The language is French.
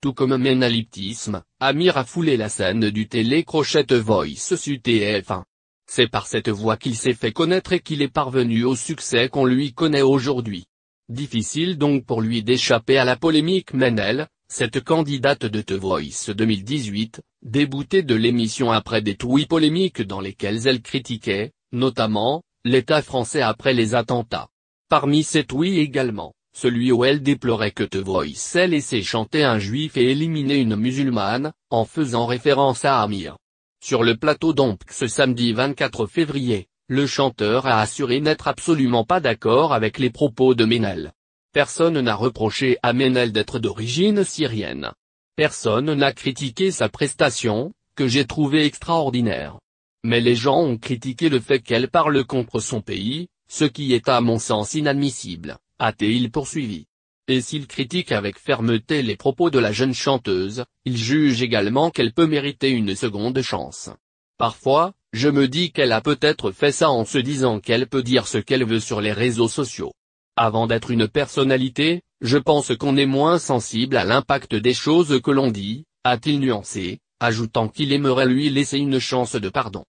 tout comme Ménaliptisme, Amir a foulé la scène du télé The Voice sur TF1. C'est par cette voix qu'il s'est fait connaître et qu'il est parvenu au succès qu'on lui connaît aujourd'hui. Difficile donc pour lui d'échapper à la polémique Menel, cette candidate de The Voice 2018, déboutée de l'émission après des tweets polémiques dans lesquels elle critiquait, notamment, l'État français après les attentats. Parmi ces tweets également, celui où elle déplorait que te Voice et laissé chanter un juif et éliminer une musulmane, en faisant référence à Amir. Sur le plateau donc ce samedi 24 février, le chanteur a assuré n'être absolument pas d'accord avec les propos de Menel. Personne n'a reproché à Menel d'être d'origine syrienne. Personne n'a critiqué sa prestation, que j'ai trouvée extraordinaire. Mais les gens ont critiqué le fait qu'elle parle contre son pays, ce qui est à mon sens inadmissible a il poursuivi. Et s'il critique avec fermeté les propos de la jeune chanteuse, il juge également qu'elle peut mériter une seconde chance. Parfois, je me dis qu'elle a peut-être fait ça en se disant qu'elle peut dire ce qu'elle veut sur les réseaux sociaux. Avant d'être une personnalité, je pense qu'on est moins sensible à l'impact des choses que l'on dit, a-t-il nuancé, ajoutant qu'il aimerait lui laisser une chance de pardon.